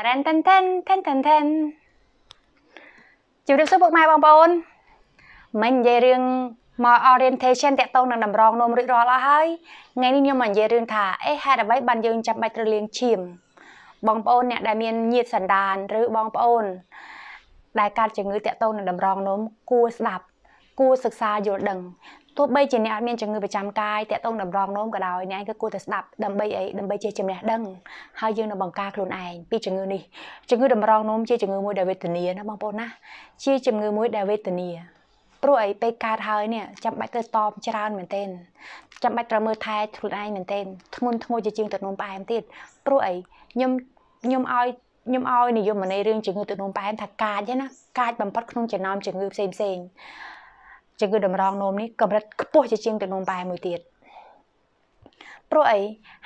តារ៉ែនតែនតែនតែនតែនតែនជម្រាបសួរពុកម៉ែបងប្អូនមិញនិយាយរឿងមក orientation តាក់ទងនឹងតម្រងនោមរួចរាល់អស់ហើយថ្ងៃនេះខ្ញុំមកនិយាយរឿងថាអេហេតុអ្វីបានយើងចាំបាច់ត្រូវលាងឈាម បងប្អូនអ្នកដែលមានញាតសន្តាន ឬបងប្អូន ដែលកើតជំងឺតាក់ទងនឹងតម្រងនោមគួរស្ដាប់គួរសិក្សាយល់ដឹងទោះបីជាអ្នកអត់មានជំងឺប្រចាំកាយតាក់ទងតម្រងនោមក៏ដោយអ្នកឯងក៏គួរតែស្ដាប់ដើម្បីអីដើម្បីជាចំណេះដឹងហើយយើងនឹងបង្ការខ្លួនឯងពីជំងឺនេះជំងឺតម្រងនោមជាជំងឺមួយដែលវេទនាណាបងប្អូនណាជាជំងឺមួយដែលវេទនាព្រោះអីពេលកើតហើយនេះចាំបាច់ទៅតបច្រើនមែនទែនចាំបាច់ត្រូវមើលថែខ្លួនឯងមែនទែនធ្ងន់ធ្ងរជាជាងទឹកនោមផ្អែមទៀតព្រោះអីខ្ញុំខ្ញុំឲ្យខ្ញុំឲ្យនិយមន័យរឿងជំងឺទឹកនោមផ្អែមថាកាចហ្នឹងណាកាចបំផុតក្នុងចំណោមជំងឺផ្សេងផ្សេងជាគឺតម្រងនោមនេះកម្រិតខ្ពស់ជាជាងទឹកនោមបែមួយទៀតព្រោះអី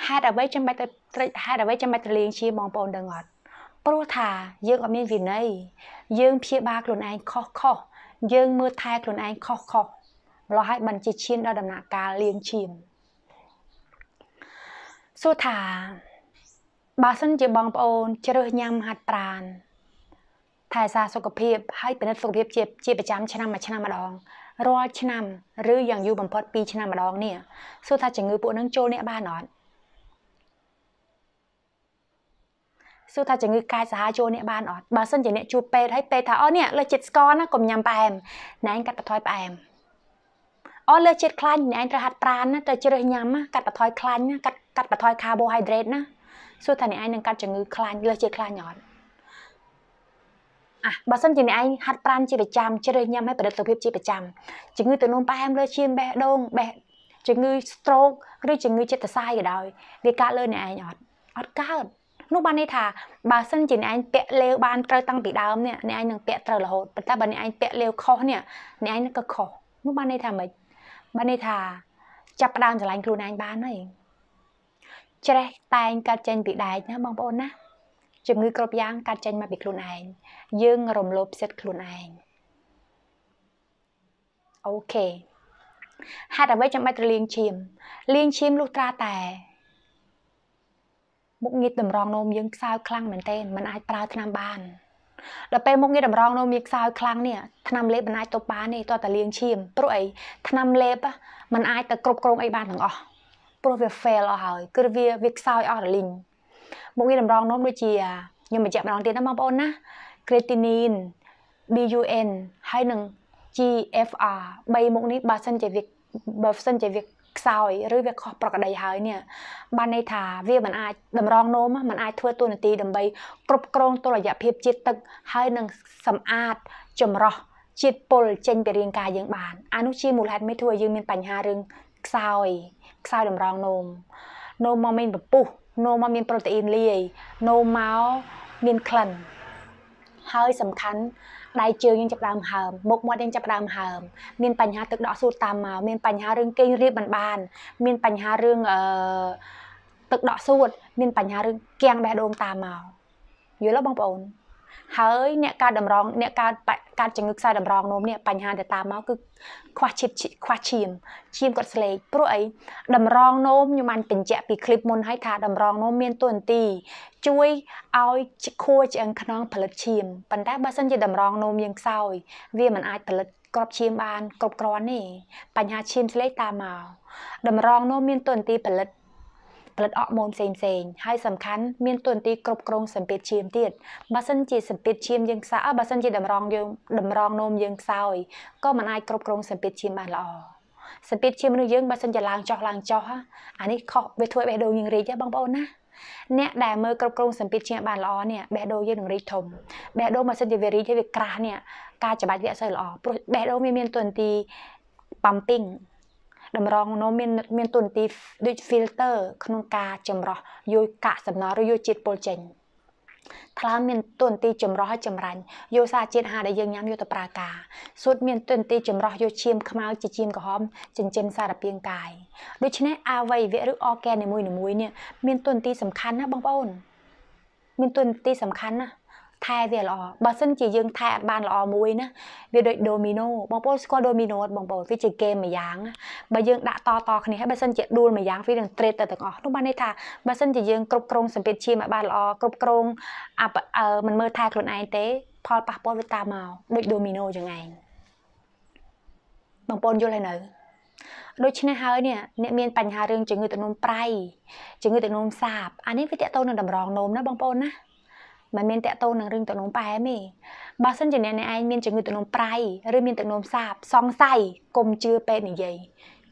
ហេតុអ្វីចាំបាច់ទៅហេតុអ្វីចាំបាច់ទៅលេងជាបងប្អូន ដឹងអត់ ព្រោះថាយើងអត់មានវិន័យយើងព្យាបាលខ្លួនឯងខុសខុសយើងមើលថែខ្លួនឯងខុសខុសម្លោះហើយបានជាឈានដល់ដំណាក់កាលលៀងឈាមសួរថាបើសិនជាបងប្អូនជ្រើសញ៉ាំហាត់ប្រានថែសារសុខភាពហើយពិនិត្យសុខភាពជាជាប្រចាំឆ្នាំមួយឆ្នាំម្ដងរាល់ឆ្នាំឬយ៉ាងយូរបំផុត2ឆ្នាំម្ដងនេះសួរថាជំងឺពួកនឹងចូលអ្នកបានអត់សួរថាជំងឺកាយសាហាវចូលអ្នកបានអត់បើសិនជាអ្នកជួបពេទ្យហើយពេទ្យថាអូអ្នកលើចិត្តស្ករណាកុំញ៉ាំផ្អែមណែឯងកាត់បន្ថយផ្អែមអូលើចិត្តខ្លាញ់ណែឯងត្រូវហាត់ប្រាណណាត្រូវជ្រើសញ៉ាំណាកាត់បន្ថយខ្លាញ់ណាកាត់កាត់បន្ថយ carbohydrate ណាសួរថាអ្នកឯងនឹងកាត់ជំងឺខ្លាញ់លើចិត្តខ្លាញ់អត់អះបើសិនជាអ្នកឯងហាត់ប្រាណជាប្រចាំជ្រើសញ៉ាំឲ្យប្រសិទ្ធភាពជាប្រចាំជំងឺទំនោរផ្អែមលើឈាមបេះដូងបេះជំងឺ stroke ឬជំងឺចិត្តសាយក៏ដោយ វាកើតលើអ្នកឯងអត់អត់កើតនោះបានន័យថាបើសិនជាអ្នកឯងពាក់លាវបានត្រូវតាំងពីដើមនេះអ្នកឯងនឹងពាក់ត្រូវរហូតប៉ុន្តែបើអ្នកឯងពាក់លាវខុសនេះអ្នកឯងក៏ខុសនោះបានន័យថាម៉េចបានន័យថា ចាប់ផ្ដើមឆ្លាញ់ខ្លួនឯងបានហើយច្រេះតែងកាត់ចេញពីដែកណាបងប្អូនណាជំងឺគ្រប់យ៉ាង កាត់ចេញមកពីខ្លួនឯងយើងរំលោភសិទ្ធិខ្លួនឯងអូខេហេតុអ្វីចាំបាច់ទៅលាងឈាមលាងឈាមលុះត្រាតែមុខងារតម្រងនោមយើងខ្សោយខ្លាំងមែនទែនมันអាចប្រើឆ្នាំបានដល់ពេលមុខងារតម្រងនោមមានខ្សោយខ្លាំងនេះឆ្នាំលេបមិនអាចទៅបានទេតោះតែលាងឈាមព្រោះអីឆ្នាំលេបมันអាចទៅគ្រប់គ្រងអីបានទាំងអស់ព្រោះវា fail អស់ហើយគឺវាវាខ្សោយអស់រលីងមុខងារតម្រងនំដូចជាខ្ញុំបញ្ជាក់ម្ដងទៀតណាបងប្អូនណា creatinine BUN ហើយនឹង GFR 3មុខនេះបើសិនជាវាបើសិនជាវាខ្សោយឬវាខុសប្រក្រតីហើយនេះបានន័យថាវាមិនអាចតម្រងនោមมันអាចធ្វើតួនាទីដើម្បីគ្រប់គ្រងទល់រយៈភាពជាតិទឹកហើយនឹងសម្អាតចម្រោះជាតិពុលចេញពីរាងកាយយើងបានអានោះជាមូលហេតុមិនធ្វើឲ្យយើងមានបញ្ហារឿងខ្សោយខ្សោយតម្រងនោមនោមមកមានពពុះនោមមកមានប្រូតេអ៊ីនលាយនោមមកមានក្លិនហើយសំខាន់ដៃជើងយើងចាប់ដើមហើមមុខមាត់យើងចាប់ដើមហើមមានបញ្ហាទឹកដក់សួតតាមមកមានបញ្ហារឿងគេងរៀបមិនបាន មានបញ្ហារឿងអឺទឹកដក់សួតមានបញ្ហារឿងគាំងបេះដូងតាមមកយល់ទេបងប្អូនហើយអ្នកកើតតម្រងអ្នកកើតកើតជំងឺខ្សែតម្រងនោមនេះបញ្ហាដែលតាមមកគឺខ្វះឈាមខ្វះឈាមឈាមគាត់ស្លេកព្រោះអីតម្រងនោមខ្ញុំបានបញ្ជាក់ពីคลิปមុនឲ្យថាតម្រងនោមមានតួនាទីជួយឲ្យខួរឆ្អឹងខ្នងផលិតឈាមប៉ុន្តែបើសិនជាតម្រងនោមយើងខ្សោយវាមិនអាចផលិតក្របឈាមបានគ្រប់គ្រាន់ទេបញ្ហាឈាមស្លេកតាមមកតម្រងនោមមានតួនាទីផលិតផលិតអរម៉ូនផ្សេងផ្សេងហើយសំខាន់មានតួនាទីគ្រប់គ្រងសម្ពាធឈាមទៀតបើសិនជាសម្ពាធឈាម យើងខ្សោយបើសិនជាតម្រងយើងតម្រងនោមយើងខ្សោយក៏មិនអាចគ្រប់គ្រងសម្ពាធឈាមបានល្អសម្ពាធឈាមរបស់យើងបើសិនជាឡើងចុះឡើងចុះអានេះខុសវាធ្វើបេះដូងយើងរីកបងប្អូនណាអ្នកដែលមើលគ្រប់គ្រងសម្ពាធឈាមបានល្អនេះបេះដូងយើងនឹងរីកធំបេះដូងបើសិនជាវារីកហើយវាក្រាស់នេះការច្របាច់វាអត់សូវល្អព្រោះបេះដូងវាមានតួនាទី pumping តម្រងនំមានមានទូនទីដូច filter ក្នុងការចម្រោះយកកាកសំណល់ឬយកជាតិពុលចេញថ្លើមមានតួនាទីចម្រោះចម្រាញ់យកសារជាតិអាហារដែលយើងញ៉ាំយកទៅប្រើការសួត មានតួនាទីចម្រោះយកឈាមខ្មៅជាឈាមក្រហមចិញ្ចឹមសារពាង្គកាយដូច្នេះអវយវៈឬអរហ្គែននីមួយៗនេះមានតួនាទីសំខាន់ណាបងប្អូនមានតួនាទីសំខាន់ណាថែវាល្អបើសិនជាយើង ថែអត់បានល្អមួយណាវាដូចដូមីណូបងប្អូនស្គាល់ដូមីណូបងប្អូនវាជាហ្គេមមួយយ៉ាងបើយើងដាក់តតគ្នាហើយបើសិនជាដួលមួយយ៉ាងវានឹងត្រេតទៅទាំងអស់នោះបានន័យថាបើសិនជាយើងគ្រប់គ្រងសម្ពាធឈាមឲ្យបានល្អគ្រប់គ្រងអមិនមើលថែខ្លួនឯងទេ ផលប៉ះពាល់វាតាមមកដូចដូមីណូចឹងឯងបងប្អូនយល់ហើយនៅដូច្នេះហើយនេះអ្នកមានបញ្ហារឿងជំងឺទឹកនោមប្រៃជំងឺទឹកនោមសាបអានេះវាតកតទៅនឹងតម្រងនោមណាបងប្អូនណាมันមានតាក់ទងនឹងរឿងទំនោមប៉ែមទេបើសិនជាអ្នកឯងមានជំងឺទំនោមប្រៃឬមានទំនោមសាបសង្ស័យកុំជឿពេទ្យនិយាយ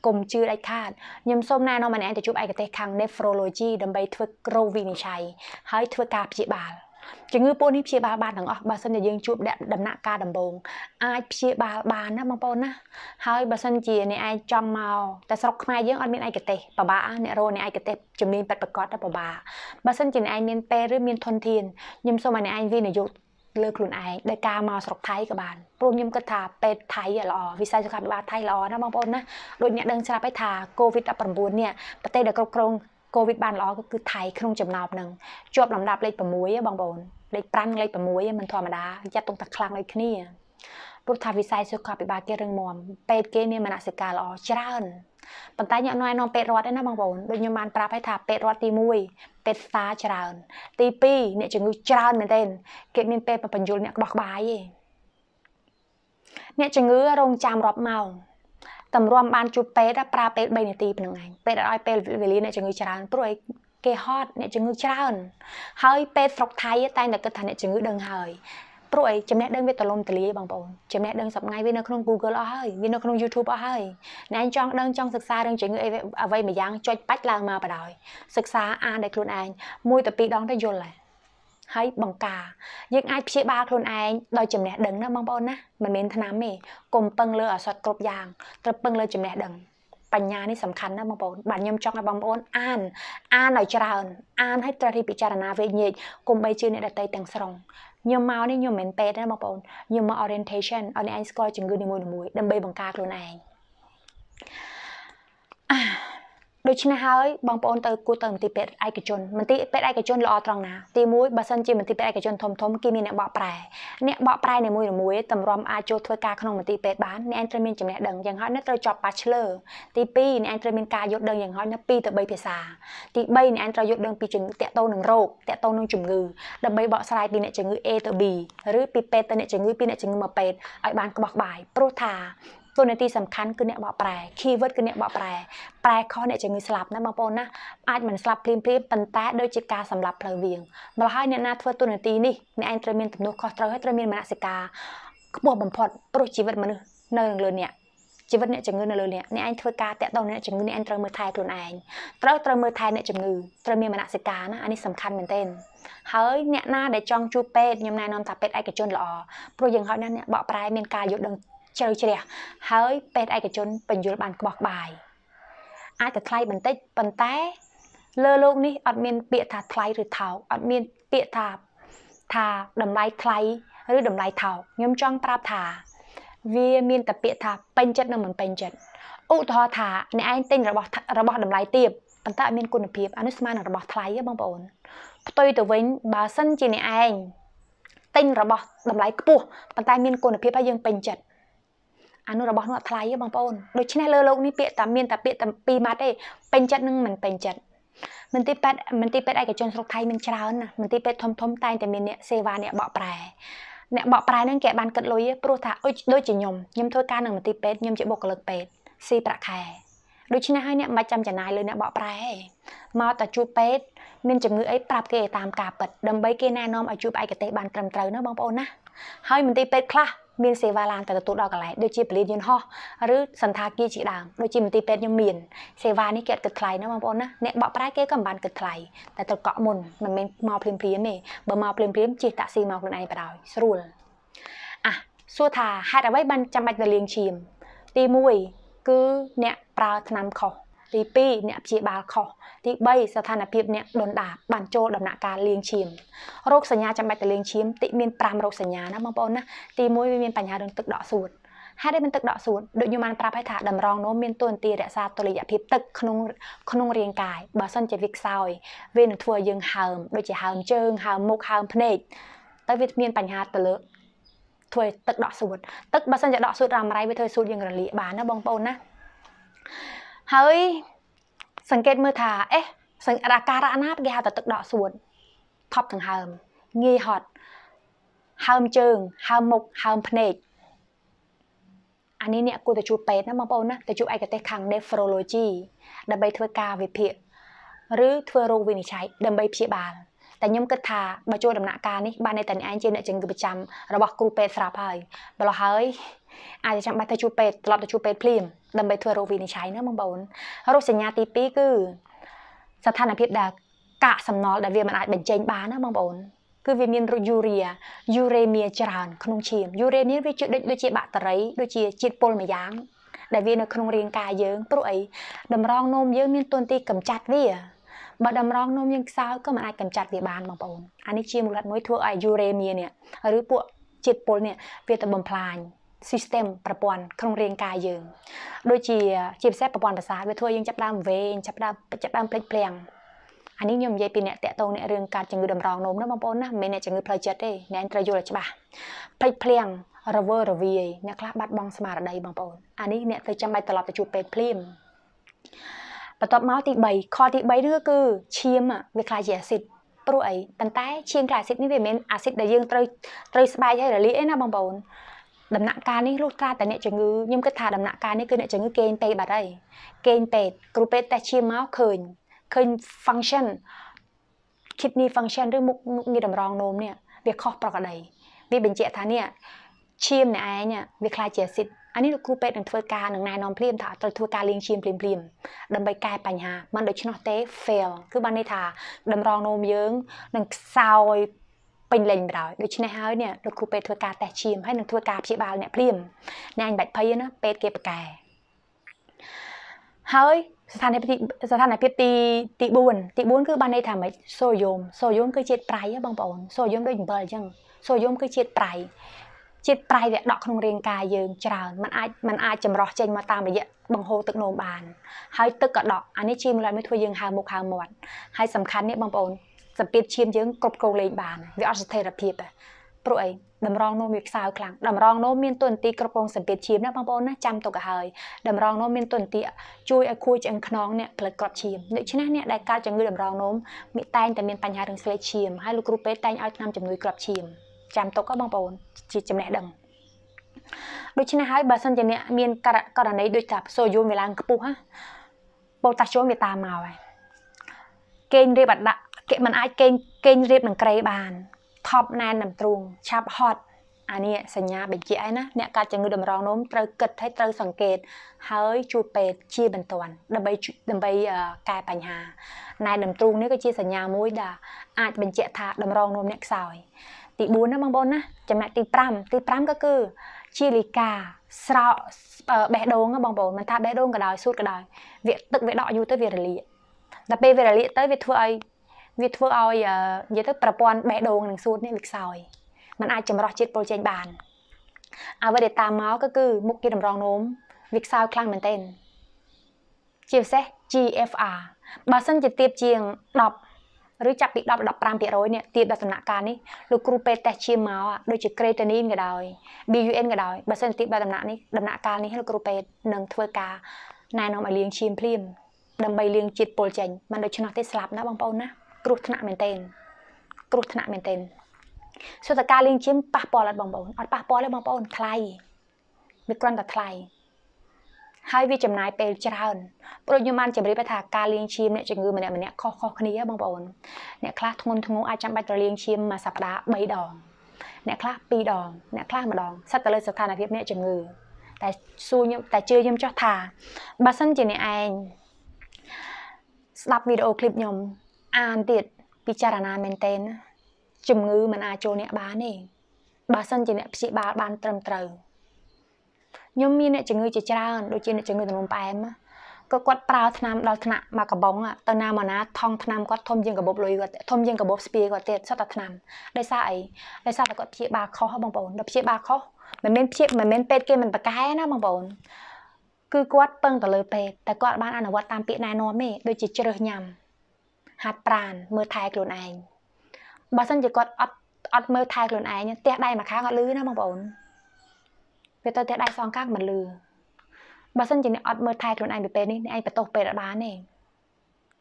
កុំជឿដាច់ខាតខ្ញុំសូមណែនាំអ្នកឯងទៅជួបឯកទេសខាង nephrology ដើម្បីធ្វើគ្រូវិនិច្ឆ័យហើយធ្វើការព្យាបាល។ជំងឺពោះនេះព្យាបាលបានទាំងអស់បើសិនជាយើងជួបដំណាក់កាលដំបូងអាចព្យាបាលបានណាបងប្អូនណាហើយបើសិនជាអ្នកឯងចង់មកតែស្រុកខ្មែរយើងអត់មានឯកទេសពិបាកអ្នករស់អ្នកឯកទេសជំនាញប៉ិតប្រកបទៅពិបាកបើសិនជាអ្នកឯងមានពេលឬមានធនធានខ្ញុំសូមឲ្យអ្នកឯងវិនិយោគលើខ្លួនឯងដោយការមកស្រុកថៃក៏បានព្រោះខ្ញុំគិតថាពេទ្យថៃល្អវិស័យសុខាភិបាលថៃល្អណាបងប្អូនណាដូចអ្នកដឹងស្រាប់ឯថា COVID-19 នេះប្រទេសដែលគ្រប់គ្រងកូវីដបានល្អគឺថៃក្នុងចំណោមនឹងជាប់លំដាប់លេខ6បងប្អូនលេខ5លេខ6មិនធម្មតាយ៉ាត់ຕົងតែខ្លាំងដូចគ្នាព្រោះថាវិស័យសុខាភិបាលគេរឹងមាំពេទ្យគេមានមនសិការល្អច្រើនប៉ុន្តែខ្ញុំអត់ណែនាំពេទ្យរដ្ឋទេណាបងប្អូនដូចខ្ញុំបានប្រាប់ហើយថាពេទ្យរដ្ឋទី1ពេទ្យសាច្រើនទី2អ្នកជំងឺច្រើនមែនទេគេមានពេទ្យបញ្ញុលអ្នកក្បោះក្បាយទេអ្នកជំងឺរងចាំរាប់ម៉ោងតម្រាំបានជួបពេទ្យប្រើពេទ្យ3នាទីប៉ុណ្ណឹងឯងពេទ្យអត់ឲ្យពេលវេលាអ្នកជំងឺច្រើនព្រោះឯងគេហត់អ្នកជំងឺច្រើន ហើយពេទ្យស្រុកថៃតែងតែគិតថាអ្នកជំងឺដឹងហើយព្រោះអីចំណេះដឹងវាទលំទលាយបងប្អូនចំណេះដឹងសប្ងាយវានៅក្នុង Google អស់ហើយវានៅក្នុង YouTube អស់ហើយអ្នកឯងចង់ដឹងចង់សិក្សារឿងជំងឺអ្វីម្យ៉ាងចុចបាច់ឡើងមកបណ្ដោយសិក្សាអានដោយខ្លួនឯងមួយទៅពីរដងទៅយល់ហើយហើយបង្ការយើងអាចព្យាបាលខ្លួនឯងដោយចំណេះដឹងណាបងប្អូនណាមិនមែនថ្នាំទេកុំពឹងលើឱសថគ្រប់យ៉ាងត្រូវពឹង លើចំណេះដឹងបញ្ញានេះសំខាន់ណាស់បងប្អូនបាទខ្ញុំចង់ឲ្យបងប្អូនអាន អានឲ្យច្រើនអានឲ្យត្រិះរិះពិចារណាវិនិច្ឆ័យកុំបីជឿអ្នកដតីទាំងស្រុងខ្ញុំមកនេះខ្ញុំមិនមែនពេទ្យទេបងប្អូនខ្ញុំមក orientation ឲ្យអ្នកឯងស្គាល់ជំងឺនីមួយៗដើម្បីបង្ការខ្លួនឯងអាដូច្នេះហើយបងប្អូនទៅគួរទៅមន្ទីរពេទ្យឯកជនមន្ទីរពេទ្យឯកជនល្អត្រង់ណាទី1បើសិនជាមន្ទីរពេទ្យឯកជនធំធំគេមានអ្នកបកប្រែអ្នកបកប្រែនីមួយៗមួយតម្រាំអាចចូលធ្វើការក្នុងមន្ទីរពេទ្យបានអ្នកឯងត្រូវមានចំណេះដឹងយ៉ាងហោចណាស់ត្រូវជាប់ Bachelor ទី2អ្នកឯងត្រូវមានការយល់ដឹងយ៉ាងហោចណាស់2ទៅ3ភាសាទី3អ្នកឯងត្រូវយល់ដឹងពីជំងឺតាក់ទងនឹងរោគតាក់ទងនឹងជំងឺដើម្បីបកស្រាយពីអ្នកជំងឺ A ទៅ B ឬពីពេទ្យទៅអ្នកជំងឺពីអ្នកជំងឺមកពេទ្យឲ្យបានក្បោះក្បាយព្រោះថាតួនាទីសំខាន់គឺអ្នកបកប្រែ keyword គឺអ្នកបកប្រែប្រែខុសអ្នកជំងឺស្លាប់ណាបងប្អូនណាអាចមិនស្លាប់ភ្លាមភ្លាមប៉ុន្តែដូចជាការសម្លាប់ផ្លូវវាងម្ល៉េះហើយអ្នកណាធ្វើតួនាទីនេះអ្នកឯងត្រូវមានទំនួលខុសត្រូវហើយត្រូវមានមនសិការខ្ពស់បំផុតព្រោះជីវិតមនុស្សនៅលើអ្នកជីវិតអ្នកជំងឺនៅលើអ្នកអ្នកឯងធ្វើការតាក់ទងអ្នកជំងឺអ្នកឯងត្រូវមើលថែខ្លួនឯងត្រូវត្រូវមើលថែអ្នកជំងឺត្រូវមានមនសិការណាអានេះសំខាន់មែនទែនហើយអ្នកណាដែលចង់ជួបពេទ្យខ្ញុំណែនាំថាពេទ្យឯកជនល្អព្រោះយើងហៅណាអ្នកបកប្រែមានការយល់ដឹងជ្រៅជ្រះហើយពេទ្យឯកជន បញ្យល់បានក្បោះក្បាយអាចតែថ្លៃបន្តិចប៉ុន្តែលើโลกនេះអត់មានពាក្យថាថ្លៃឬថោកអត់មានពាក្យថាថាតម្លៃថ្លៃឬតម្លៃថោកខ្ញុំចង់ប្រាប់ថាវាមានតែពាក្យថាពេញចិត្តនិងមិនពេញចិត្តឧទាហរណ៍ថាអ្នកឯងទិញរបស់របស់តម្លៃទាបប៉ុន្តែអត់មានគុណភាពអានេះស្មើនឹងរបស់ថ្លៃទេបងប្អូនផ្ទុយទៅវិញបើសិនជាអ្នកឯងទិញរបស់តម្លៃខ្ពស់ប៉ុន្តែ មានគុណភាពហើយយើងពេញចិត្តអានោះរបស់នោះអត់ថ្លៃទេបងប្អូនដូច្នេះលើលោកនេះពាក្យតាមានតាពាក្យតាពីរម៉ាត់ទេពេញចិត្តនឹងមិនពេញចិត្តមន្ទីរពេទ្យមន្ទីរពេទ្យឯកជនស្រុកថៃមានច្រើនណាមន្ទីរពេទ្យធំធំតែងតែមានអ្នកសេវាអ្នកបកប្រែអ្នកបកប្រែហ្នឹងគេបានគិតលុយទេព្រោះថាដូចជាខ្ញុំខ្ញុំធ្វើការនៅមន្ទីរពេទ្យខ្ញុំជាបុគ្គលិកពេទ្យស៊ីប្រាក់ខែដូច្នេះហើយអ្នកមិនចាំចំណាយលើអ្នកបកប្រែទេមកតែជួបពេទ្យមានជំងឺអីប្រាប់គេតាមការពិតដើម្បីគេណែនាំឲ្យជួបឯកទេសបានត្រឹមត្រូវណាបងប្អូនណាហើយមន្ទីរពេទ្យខ្លះមានសេវាឡានទៅទទួលដល់កន្លែងដូចជាពលានយន្តហោះឬសន្តាគារជាដើមដូចជាមន្ទីរពេទ្យខ្ញុំមាន សេវានេះគេអត់គិតថ្លៃណាបងប្អូនណាអ្នកបកប្រែគេក៏មិនបានគិតថ្លៃតែត្រូវកក់មុនមិនមែនមកភ្លាមភ្លាមទេបើមកភ្លាមភ្លាមជិះតាក់ស៊ីមកខ្លួនឯងបណ្ដោយស្រួលអះសួរថាហេតុអ្វីបានចាំបាច់ទៅលាងឈាម ទី1គឺអ្នកប្រើថ្នាំខុសទី2អ្នកព្យាបាលខុសទី3ស្ថានភាពអ្នកដុនដាបានចូលដំណាក់កាលលាងឈាមរោគសញ្ញាចាំបាច់ទៅលាងឈាមតិមាន5រោគសញ្ញាណាបងប្អូនណាទី1វាមានបញ្ហារឿងទឹកដក់សួតហេតុដែលមានទឹកដក់សួតដូចខ្ញុំបានប្រាប់ហើយថាតម្រងនោមមានតួនាទីរក្សាតុល្យភាពទឹកក្នុងក្នុងរាងកាយបើសិនជាវាខ្សោយវានឹងធ្វើឲ្យយើងហើមដូចជាហើមជើងហើមមុខហើមភ្នែកតែវាមានបញ្ហាទៅលើធ្វើទឹកដក់សួតទឹកបើសិនជាដក់សួតរ៉ាំរ៉ៃវាធ្វើសួតយើងរលាកបានណាបងប្អូនណាហើយសង្កេតមើលថាអេសង្អាការៈណាគេហៅថាទឹកដកសួនថប់ទាំងហើមងាយហត់ហើមជើងហើមមុខហើមភ្នែកអានេះអ្នកគួរទៅជួបពេទ្យណាបងប្អូនណាទៅជួបឯកទេសខាង nephrology ដើម្បីធ្វើការវិភាគឬធ្វើរោគវិនិច្ឆ័យដើម្បីព្យាបាលតែខ្ញុំគិតថាបើចូលដំណាក់កាលនេះបានតែអ្នកឯងជាអ្នកជំងឺប្រចាំរបស់គ្រូពេទ្យស្រាប់ហើយបើលោះហើយអាចចាំបាច់ទៅជួបពេទ្យត្រឡប់ទៅជួបពេទ្យភ្លាមដើម្បីធ្វើរោគវិនិច្ឆ័យណាបងប្អូនរោគសញ្ញាទី2គឺស្ថានភាពដែលកាកសំណល់ដែលវាមិនអាចបញ្ចេញបានណាបងប្អូន គឺវាមានយូរីយ៉ាយូរេមៀច្រើនក្នុងឈាមយូរេមៀវាជួយដូចជាបាក់តេរីដូចជាជាតិពុលមួយយ៉ាង ដែលវានៅ ក្នុងរាងកាយយើងព្រោះអីតម្រងនោមយើងមានតួនាទីកម្ចាត់វាបើតម្រងនំយើងខ្សោយក៏មិនអាចកម្ចាត់វាបានបងប្អូនអានេះជាមូលហេតុមួយធ្វើឲ្យយូរ៉េមៀនេះឬពួកជាតិពុលនេះវាទៅបំផ្លាញ system ប្រព័ន្ធក្នុងរាងកាយយើងដូចជា ជាពិសេសប្រព័ន្ធប្រសាទវាធ្វើយើងចាប់ដើមវែងចាប់ដើមចាប់ដើមភ្លេចភ្លាំងអានេះខ្ញុំនិយាយពីអ្នកតាក់ទងអ្នករឿងកាត់ជំងឺតម្រងនោមណាបងប្អូនណាមិនមែនអ្នកជំងឺផ្លូវចិត្តទេអ្នកត្រូវយល់ច្បាស់ភ្លេចភ្លាំងរវើរវាយអ្នកខ្លះបាត់បង់ស្មារតីបងប្អូនអានេះអ្នកទៅចាំបាច់ត្រឡប់ទៅជួបពេទ្យភ្លាមបន្ទាប់មកទី3ខទី3នេះគឺឈាមវាខ្លាចជាអាស៊ីតព្រោះអីប៉ុន្តែឈាមខ្លាចអាស៊ីតនេះវាមិនមែនអាស៊ីតដែលយើងត្រូវត្រូវស្បែកហើយរលាកឯណាបងប្អូនដំណាក់កាលនេះលុះត្រាតែអ្នកជំងឺខ្ញុំគិតថាដំណាក់កាលនេះគឺអ្នកជំងឺគេងពេកបាត់ហើយកេងពេកគ្រូពេទ្យតែឈាមមកឃើញឃើញ function kidney function ឬមុខមុខងារតម្រងនោមនេះវាខុសប្រក្រតីវាបញ្ជាក់ថានេះឈាមអ្នកឯងវាខ្លាចជាអាស៊ីតអានេះលោកគ្រូពេទ្យនឹងធ្វើការនឹងណែនាំភ្លាមថាត្រូវធ្វើការលាងឈាមភ្លាមភ្លាមដើម្បីកែបញ្ហាមិនដូច្នោះទេ fail គឺបានន័យថាតម្រងនោមយើងនឹងខ្សោយពេញលេញបណ្ដោយដូច្នេះហើយเนี่ยលោកគ្រូពេទ្យធ្វើការតេស្តឈាមហើយនឹងធ្វើការព្យាបាលអ្នកភ្លាមអ្នកអញបាច់ភ័យណាពេទ្យគេប្រកែហើយស្ថានភាពស្ថានភាពទីទី4ទី4គឺបានន័យថាម៉េចសូយូមសូយូមគឺជាតិប្រៃបងប្អូនសូយូមដូចអំបិលអញ្ចឹងសូយូមគឺជាតិប្រៃជាតិប្រៃដែលដក់ក្នុងរាងកាយយើងច្រើនมันអាចมันអាចចម្រោះចេញមកតាមរយៈបង្ហូរទឹកនោមបាន ហើយទឹកក៏ដក់អានេះជាមូលហេតុមួយធ្វើយើងហើមុខហើមាត់ហើយសំខាន់នេះបងប្អូនសម្ពាធឈាមយើងគ្រប់គ្រងលេងបានវាអត់ស្ថិរភាពទេព្រោះអីតម្រងនោមវាខ្សោយខ្លាំងតម្រងនោមមានទុនទីគ្រប់គ្រងសម្ពាធឈាមណាបងប្អូនណាចាំទុកឲ្យហើយតម្រងនោមមានទុនទីជួយឲ្យខួរឆ្អឹងខ្នងអ្នកផលិតក្របឈាមដូច្នេះអ្នកដែលកើតជំងឺតម្រងនោមមានតែងតែមានបញ្ហារឿងស្លេកឈាមហើយលោកគ្រូពេទ្យតែងឲ្យថ្នាំជំនួយក្របឈាមចាំទុកបងប្អូនជាចំណេះដឹងដូច្នេះហើយបើសិនជាអ្នកមានករណីដូចថាសូយូវាឡើងខ្ពស់ណាប៉ូតាស្យូមវាតាមមកហើយកេងរៀបអដាក់គេមិនអាចកេងកេងរៀបនឹងក្រេបាន ថប់ណែននឹងទ្រូងឆាប់ហត់អានេះសញ្ញាបញ្ជាក់ឯណាអ្នកកើតជំងឺតម្រងនោមត្រូវគិតហើយត្រូវសង្កេត ហើយជួយពេទ្យជាបន្ទាន់ដើម្បីដើម្បីកែបញ្ហាណែននឹងទ្រូងនេះក៏ជាសញ្ញាមួយដែលអាចបញ្ជាក់ថាតម្រងនោមអ្នកខ្សោយទី4ណាបងប្អូនណាចំណាក់ទី5ទី5ក៏គឺជាលីកាស្រោបេះដូងបងប្អូនមិនថាបេះដូងក៏ដោយសួតក៏ដោយវាទឹកវាដកយូរទៅវារលាកដល់ពេលវារលាកទៅវាធ្វើឲ្យវាធ្វើឲ្យនិយាយទៅប្រព័ន្ធបេះដូងនិងសួតនេះវាខ្សោយมันអាចចម្រោះជាតិពុលចេញបានអ្វីដែលតាមមកក៏គឺមុខគេតម្រងនោមវាខ្សោយខ្លាំងមែនទែនជាពិសេស GFR បើសិនជាទៀបជាង10ឬចាប់ពី10ដល់15%នេះទៀតដល់ដំណាក់កាលនេះលោកគ្រូពេទ្យតេស្តឈាមមកដូចជាក្រេតានីនក៏ដោយ BUN ក៏ដោយបើសិនជាទៀតដល់ដំណាក់នេះដំណាក់កាលនេះលោកគ្រូពេទ្យនឹងធ្វើការណែនាំឲ្យលាងឈាមភ្លាមដើម្បីលាង ជាតិពុលចេញមិនដូច្នោះទេស្លាប់ណាបងប្អូនណាគ្រោះថ្នាក់មែនទែនគ្រោះថ្នាក់មែនទែនសុទ្ធតែការលាងឈាមប៉ះពាល់អត់បងប្អូនអត់ប៉ះពាល់ទេបងប្អូនថ្លៃវាគ្រាន់តែថ្លៃហើយវាចំណាយពេលច្រើនព្រោះខ្ញុំបានជម្រាបថាការលាងឈាមអ្នកជំងឺម្នាក់ម្នាក់ខុសៗគ្នាបងប្អូន អ្នកខ្លះធ្ងន់ធ្ងរអាចចាំបាច់ទៅលាងឈាមមួយសប្តាហ៍3ដង អ្នកខ្លះ2ដងអ្នកខ្លះម្ដងសិតទៅលើស្ថានភាពអ្នកជំងឺតែសួរខ្ញុំតែជឿខ្ញុំចោះថាបើសិនជាអ្នកឯងស្ដាប់វីដេអូឃ្លីបខ្ញុំអានទៀតពិចារណាមែនតើជំងឺមិនអាចចូលអ្នកបានទេបើសិនជាអ្នកព្យាបាលបានត្រឹមត្រូវខ្ញុំមានអ្នកជំងឺជាច្រើនដូចជាអ្នកជំងឺទំនុំផ្អែមក៏គាត់ប្រើថ្នាំដល់ថ្នាក់មកកបងទៅណាមកណាថងថ្នាំគាត់ធំជាងកាបូបលុយគាត់ធំជាងកាបូបស្ពាយគាត់ទៀតសុទ្ធតែថ្នាំដោយសារអីដោយសារតែគាត់ព្យាបាលខុសបងប្អូនដល់ព្យាបាលខុសមិនមែនព្យាមិនមែនពេទ្យគេមិនប្រកែណាបងប្អូន គឺគាត់ពឹងទៅលើពេទ្យតែគាត់បានអនុវត្តតាមពាក្យណែនាំទេដូចជាជ្រើសញ៉ាំហាត់ប្រានមើលថែខ្លួនឯងបើមិនជាគាត់អត់អត់មើលថែខ្លួនឯងផ្ទះដៃមួយខាងអត់លឺណាបងប្អូនវាទៅផ្ទះដៃសងខាងមិនលឺបើសិនជាអ្នកអត់មើលថែខ្លួនឯងពីពេលនេះអ្នកឯងបន្ទោសពេលអត់បានទេ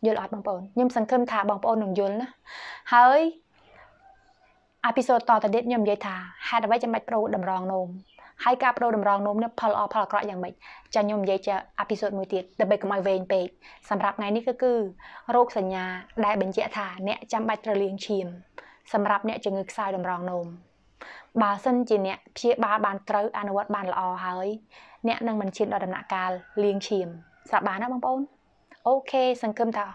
យល់អត់បងប្អូនខ្ញុំសង្ឃឹមថាបងប្អូននឹងយល់ណាហើយអភិសូតតទៅទៀតខ្ញុំនិយាយថាហេតុអ្វីចាំបាច់ប្រូតម្រងនោមហើយការប្រូតម្រងនោមនេះផលល្អផលអាក្រក់យ៉ាងម៉េចចាខ្ញុំនិយាយជាអភិសូតមួយទៀតដើម្បីកុំឲ្យវែងពេក សម្រាប់ថ្ងៃនេះគឺគឺរោគសញ្ញាដែលបញ្ជាក់ថាអ្នកចាំបាច់ត្រូវលាងឈាម សម្រាប់អ្នកជំងឺខ្សោយតម្រងនោមបើសិនជាអ្នកព្យាបាលបានត្រូវអនុវត្តបានល្អហើយ អ្នកនឹងមិនឈានដល់ដំណាក់កាលលាងឈាមស្រាប់បានណាបងប្អូនអូខេសង្ឃឹមថា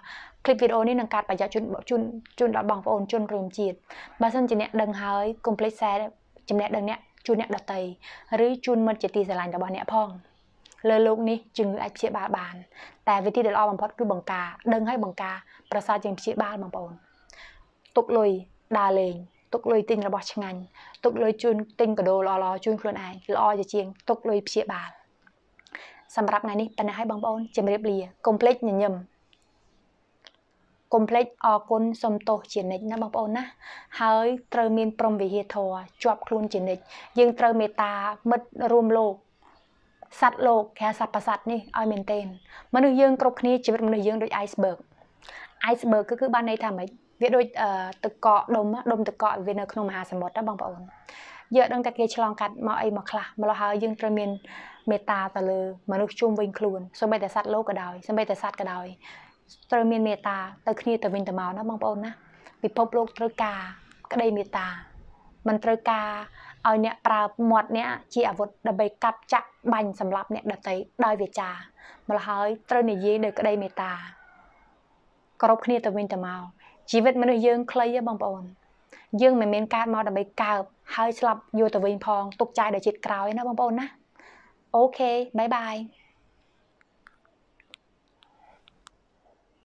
คลิปវីដេអូនេះនឹងកាត់ប្រយោជន៍ជូនជូនជូនដល់បងប្អូនជនរួមជាតិបើសិនជាអ្នកដឹងហើយកុំភ្លេច share ចំណេះដឹងអ្នកជូនអ្នកដតីឬជូនមិត្តជាទីស្រឡាញ់របស់អ្នកផងលើโลกនេះជំងឺអាចព្យាបាលបាន តែវិធីដែលល្អបំផុតគឺបង្ការដឹងឲ្យបង្ការប្រសើរជាងព្យាបាលបងប្អូនទុកលុយដើរលេងទុកលុយទិញរបស់ឆ្ងាញ់ទុកលុយជូនទិញកដោល្អៗជូនខ្លួនឯងល្អជាជាងទុកលុយព្យាបាលសម្រាប់ថ្ងៃនេះប៉ុណ្ណេះហើយបងប្អូនជម្រាបលាកុំភ្លេចញញឹមកុំភ្លេចអរគុណសុំទោសជានិច្ចណាបងប្អូនណាហើយត្រូវមានព្រមវិហារធម៌ជាប់ខ្លួនជានិច្ចយើងត្រូវមេត្តាមិត្តរួមលោកសត្វលោកគេសត្វប្រសត្វនេះឲ្យមែនទែនមនុស្សយើងគ្រប់គ្នាជីវិតមនុស្សយើងដូច iceberg iceberg គឺគឺបានន័យថាម៉េចវាដូចទឹកកកដុំដុំទឹកកកវានៅក្នុងមហាសមុទ្រណាបងប្អូនយើងដឹងតែគេឆ្លងកាត់មកអីមកខ្លះម្លោះហើយយើងត្រូវមានមេត្តាទៅលើមនុស្សជុំវិញខ្លួនសូម្បីតែសត្វលោកក៏ដោយសូម្បីតែសត្វក៏ដោយ ត្រូវមានមេត្តាទៅគ្នាទៅវិញទៅមកណាបងប្អូនណាពិភពលោកត្រូវការក្តីមេត្តាมันត្រូវការឲ្យអ្នកប្រើមាត់អ្នកជាអាវុធដើម្បីកាប់ចាក់បាញ់សម្លាប់អ្នក ដតីដោយវាចាម្ល៉េះហើយត្រូវនិយាយដោយក្តីមេត្តាគោរពគ្នាទៅវិញទៅមកជីវិតមនុស្សយើងខ្លីហ៎បងប្អូនយើងមិនមានកើតមកដើម្បីកើបហើយស្លាប់យូរទៅវិញផងទុកចាយដល់ជាតិក្រោយណាបងប្អូនណាអូខេបាយបាយ